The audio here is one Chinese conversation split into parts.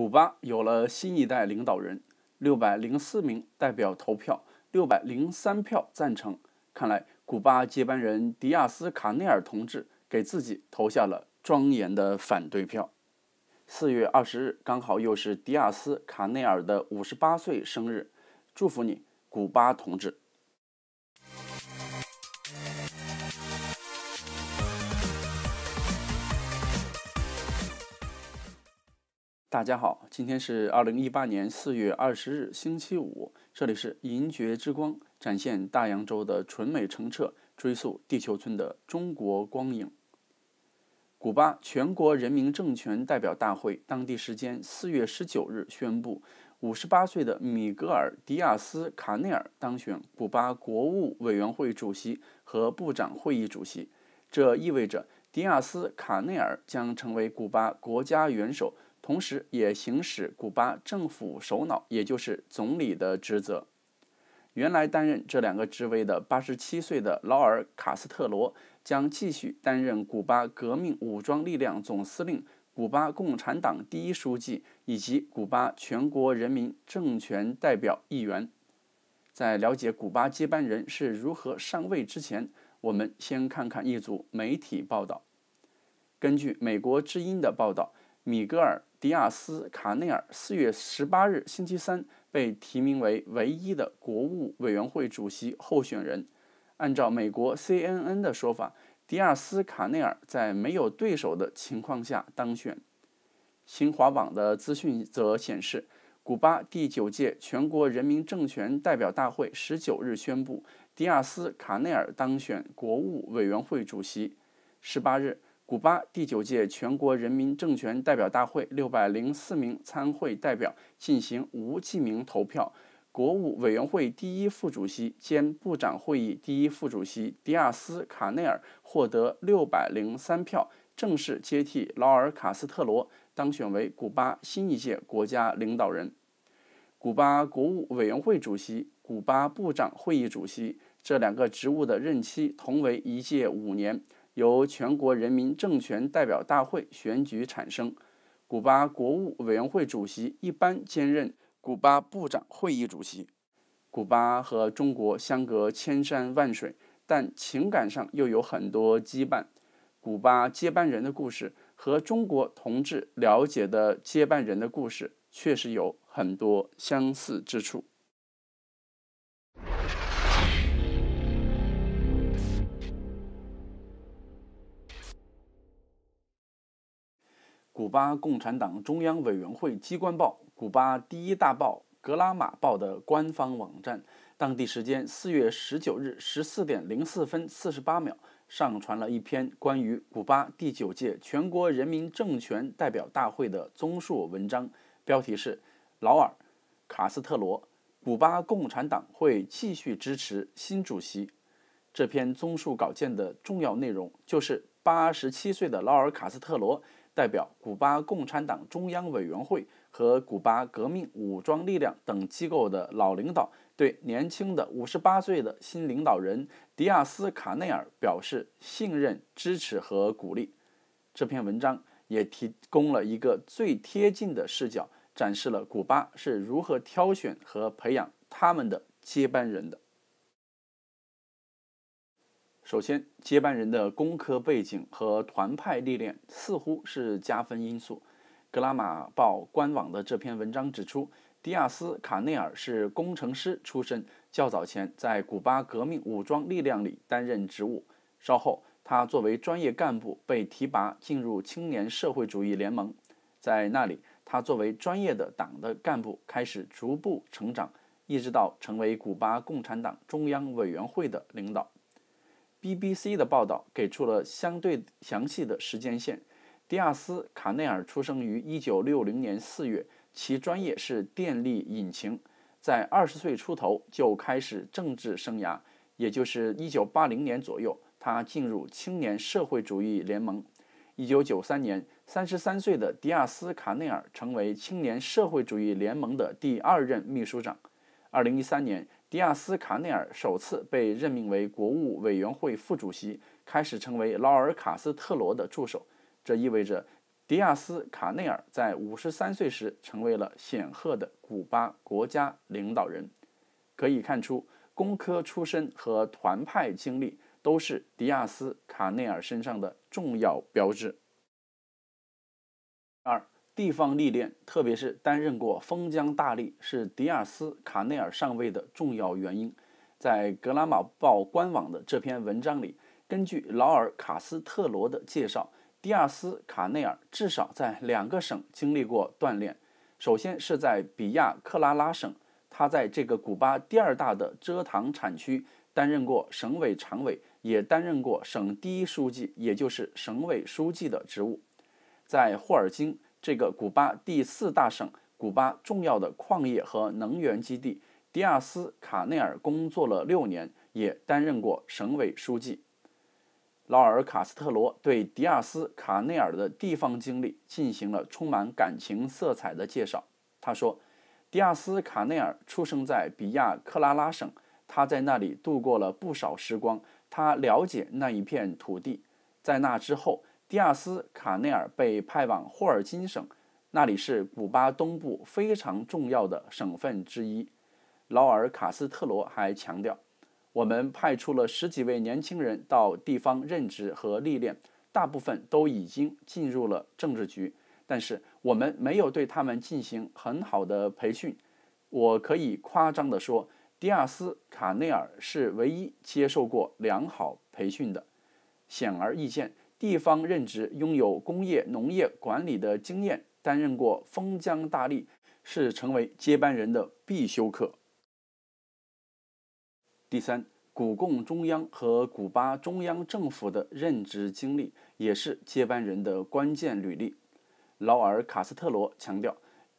古巴有了新一代领导人，六百零四名代表投票，六百零三票赞成。看来，古巴接班人迪亚斯卡内尔同志给自己投下了庄严的反对票。四月二十日，刚好又是迪亚斯卡内尔的五十八岁生日，祝福你，古巴同志！大家好，今天是二零一八年四月二十日，星期五。这里是银爵之光，展现大洋洲的纯美澄澈，追溯地球村的中国光影。古巴全国人民政权代表大会当地时间四月十九日宣布，五十八岁的米格尔·迪亚斯·卡内尔当选古巴国务委员会主席和部长会议主席，这意味着迪亚斯·卡内尔将成为古巴国家元首。同时，也行使古巴政府首脑，也就是总理的职责。原来担任这两个职位的八十七岁的劳尔·卡斯特罗将继续担任古巴革命武装力量总司令、古巴共产党第一书记以及古巴全国人民政权代表议员。在了解古巴接班人是如何上位之前，我们先看看一组媒体报道。根据《美国之音》的报道，米格尔。迪亚斯·卡内尔四月十八日星期三被提名为唯一的国务委员会主席候选人。按照美国 CNN 的说法，迪亚斯·卡内尔在没有对手的情况下当选。新华网的资讯则显示，古巴第九届全国人民政权代表大会十九日宣布，迪亚斯·卡内尔当选国务委员会主席。十八日。古巴第九届全国人民政权代表大会六百零四名参会代表进行无记名投票，国务委员会第一副主席兼部长会议第一副主席迪亚斯卡内尔获得六百零三票，正式接替劳尔卡斯特罗当选为古巴新一届国家领导人。古巴国务委员会主席、古巴部长会议主席这两个职务的任期同为一届五年。由全国人民政权代表大会选举产生，古巴国务委员会主席一般兼任古巴部长会议主席。古巴和中国相隔千山万水，但情感上又有很多羁绊。古巴接班人的故事和中国同志了解的接班人的故事确实有很多相似之处。古巴共产党中央委员会机关报《古巴第一大报》《格拉马报》的官方网站，当地时间四月十九日十四点零四分四十八秒上传了一篇关于古巴第九届全国人民政权代表大会的综述文章，标题是《劳尔·卡斯特罗：古巴共产党会继续支持新主席》。这篇综述稿件的重要内容就是八十七岁的劳尔·卡斯特罗。代表古巴共产党中央委员会和古巴革命武装力量等机构的老领导，对年轻的五十八岁的新领导人迪亚斯卡内尔表示信任、支持和鼓励。这篇文章也提供了一个最贴近的视角，展示了古巴是如何挑选和培养他们的接班人的。首先，接班人的工科背景和团派历练似乎是加分因素。《格拉马报》官网的这篇文章指出，迪亚斯卡内尔是工程师出身，较早前在古巴革命武装力量里担任职务。稍后，他作为专业干部被提拔进入青年社会主义联盟，在那里，他作为专业的党的干部开始逐步成长，一直到成为古巴共产党中央委员会的领导。BBC 的报道给出了相对详细的时间线。迪亚斯卡内尔出生于1960年4月，其专业是电力引擎。在二十岁出头就开始政治生涯，也就是1980年左右，他进入青年社会主义联盟。1993年，三十三岁的迪亚斯卡内尔成为青年社会主义联盟的第二任秘书长。2013年。迪亚斯卡内尔首次被任命为国务委员会副主席，开始成为劳尔卡斯特罗的助手。这意味着，迪亚斯卡内尔在五十三岁时成为了显赫的古巴国家领导人。可以看出，工科出身和团派经历都是迪亚斯卡内尔身上的重要标志。二。地方历练，特别是担任过封疆大吏，是迪亚斯卡内尔上位的重要原因。在《格拉马报》官网的这篇文章里，根据劳尔卡斯特罗的介绍，迪亚斯卡内尔至少在两个省经历过锻炼。首先是在比亚克拉拉省，他在这个古巴第二大的蔗糖产区担任过省委常委，也担任过省第一书记，也就是省委书记的职务。在霍尔金。这个古巴第四大省，古巴重要的矿业和能源基地。迪亚斯卡内尔工作了六年，也担任过省委书记。劳尔卡斯特罗对迪亚斯卡内尔的地方经历进行了充满感情色彩的介绍。他说：“迪亚斯卡内尔出生在比亚克拉拉省，他在那里度过了不少时光，他了解那一片土地。在那之后。”迪亚斯卡内尔被派往霍尔金省，那里是古巴东部非常重要的省份之一。劳尔卡斯特罗还强调，我们派出了十几位年轻人到地方任职和历练，大部分都已经进入了政治局，但是我们没有对他们进行很好的培训。我可以夸张的说，迪亚斯卡内尔是唯一接受过良好培训的。显而易见。地方任职，拥有工业、农业管理的经验，担任过封疆大吏，是成为接班人的必修课。第三，古共中央和古巴中央政府的任职经历也是接班人的关键履历。劳尔·卡斯特罗强调，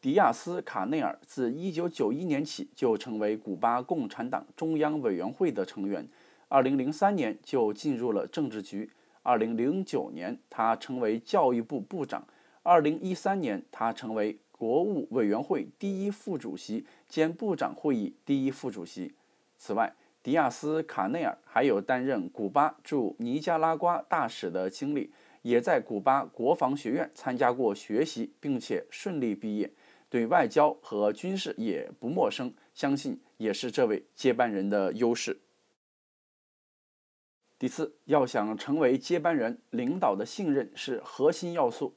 迪亚斯·卡内尔自1991年起就成为古巴共产党中央委员会的成员，2003年就进入了政治局。二零零九年，他成为教育部部长；二零一三年，他成为国务委员会第一副主席兼部长会议第一副主席。此外，迪亚斯·卡内尔还有担任古巴驻尼加拉瓜大使的经历，也在古巴国防学院参加过学习，并且顺利毕业，对外交和军事也不陌生，相信也是这位接班人的优势。第四，要想成为接班人，领导的信任是核心要素。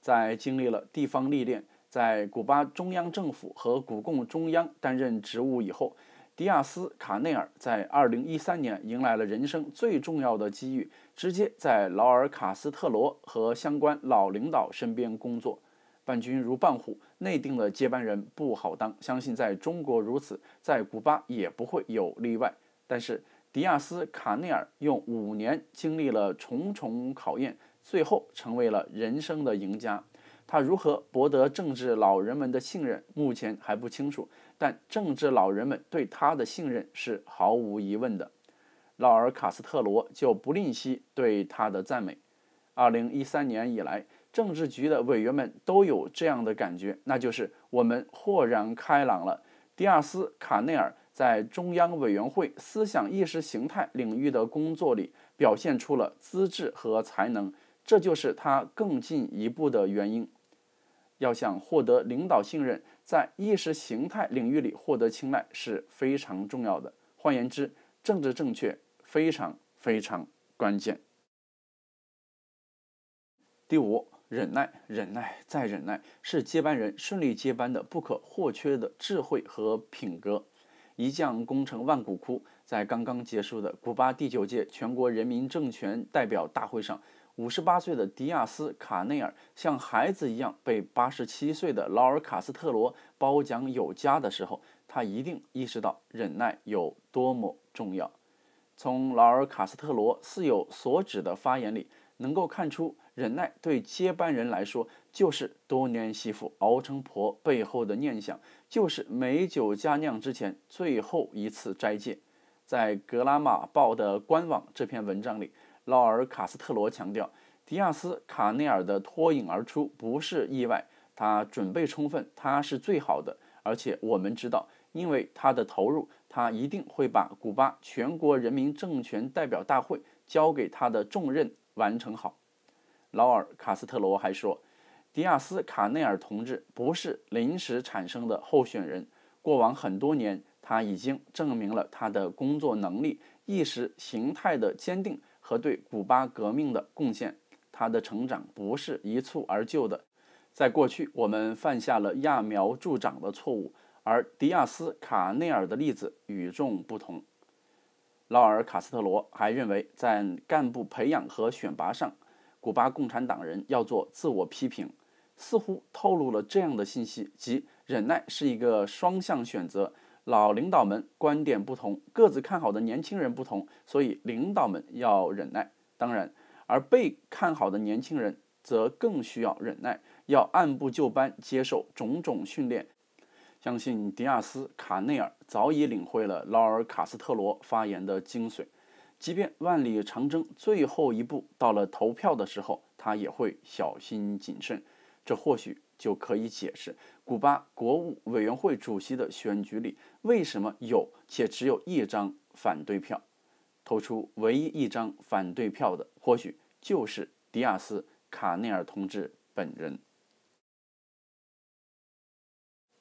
在经历了地方历练，在古巴中央政府和古共中央担任职务以后，迪亚斯卡内尔在2013年迎来了人生最重要的机遇，直接在劳尔卡斯特罗和相关老领导身边工作。伴君如伴虎，内定的接班人不好当，相信在中国如此，在古巴也不会有例外。但是。迪亚斯卡内尔用五年经历了重重考验，最后成为了人生的赢家。他如何博得政治老人们的信任，目前还不清楚。但政治老人们对他的信任是毫无疑问的。老尔卡斯特罗就不吝惜对他的赞美。二零一三年以来，政治局的委员们都有这样的感觉，那就是我们豁然开朗了。迪亚斯卡内尔。在中央委员会思想意识形态领域的工作里，表现出了资质和才能，这就是他更进一步的原因。要想获得领导信任，在意识形态领域里获得青睐是非常重要的。换言之，政治正确非常非常关键。第五，忍耐，忍耐，再忍耐，是接班人顺利接班的不可或缺的智慧和品格。一将功成万骨枯。在刚刚结束的古巴第九届全国人民政权代表大会上，五十八岁的迪亚斯卡内尔像孩子一样被八十七岁的劳尔卡斯特罗褒奖有加的时候，他一定意识到忍耐有多么重要。从劳尔卡斯特罗似有所指的发言里，能够看出忍耐对接班人来说就是多年媳妇熬成婆背后的念想。就是美酒佳酿之前最后一次斋戒，在《格拉玛报》的官网这篇文章里，劳尔·卡斯特罗强调，迪亚斯·卡内尔的脱颖而出不是意外，他准备充分，他是最好的，而且我们知道，因为他的投入，他一定会把古巴全国人民政权代表大会交给他的重任完成好。劳尔·卡斯特罗还说。迪亚斯卡内尔同志不是临时产生的候选人，过往很多年，他已经证明了他的工作能力、意识形态的坚定和对古巴革命的贡献。他的成长不是一蹴而就的，在过去我们犯下了揠苗助长的错误，而迪亚斯卡内尔的例子与众不同。劳尔卡斯特罗还认为，在干部培养和选拔上，古巴共产党人要做自我批评。似乎透露了这样的信息：即忍耐是一个双向选择。老领导们观点不同，各自看好的年轻人不同，所以领导们要忍耐。当然，而被看好的年轻人则更需要忍耐，要按部就班接受种种训练。相信迪亚斯·卡内尔早已领会了劳尔·卡斯特罗发言的精髓。即便万里长征最后一步到了投票的时候，他也会小心谨慎。这或许就可以解释古巴国务委员会主席的选举里为什么有且只有一张反对票。投出唯一一张反对票的，或许就是迪亚斯卡内尔同志本人。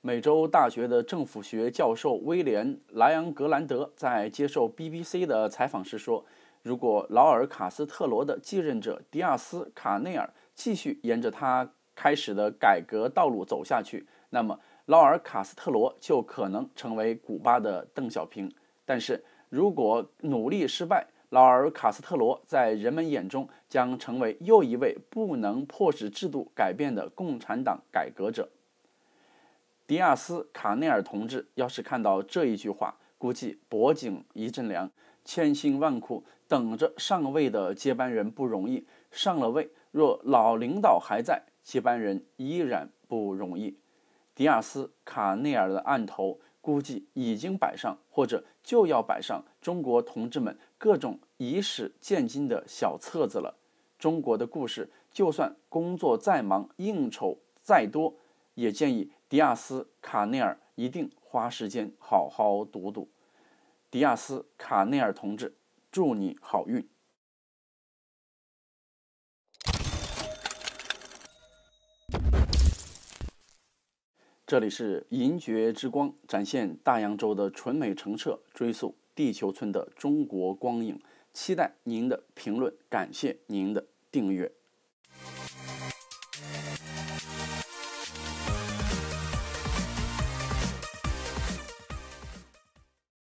美洲大学的政府学教授威廉莱昂格兰德在接受 BBC 的采访时说：“如果劳尔卡斯特罗的继任者迪亚斯卡内尔继续沿着他。”开始的改革道路走下去，那么劳尔·卡斯特罗就可能成为古巴的邓小平。但是如果努力失败，劳尔·卡斯特罗在人们眼中将成为又一位不能迫使制度改变的共产党改革者。迪亚斯·卡内尔同志要是看到这一句话，估计脖颈一阵凉。千辛万苦等着上位的接班人不容易，上了位，若老领导还在。接班人依然不容易，迪亚斯卡内尔的案头估计已经摆上，或者就要摆上中国同志们各种以史见今的小册子了。中国的故事，就算工作再忙，应酬再多，也建议迪亚斯卡内尔一定花时间好好读读。迪亚斯卡内尔同志，祝你好运。这里是银爵之光，展现大洋洲的纯美澄澈，追溯地球村的中国光影。期待您的评论，感谢您的订阅。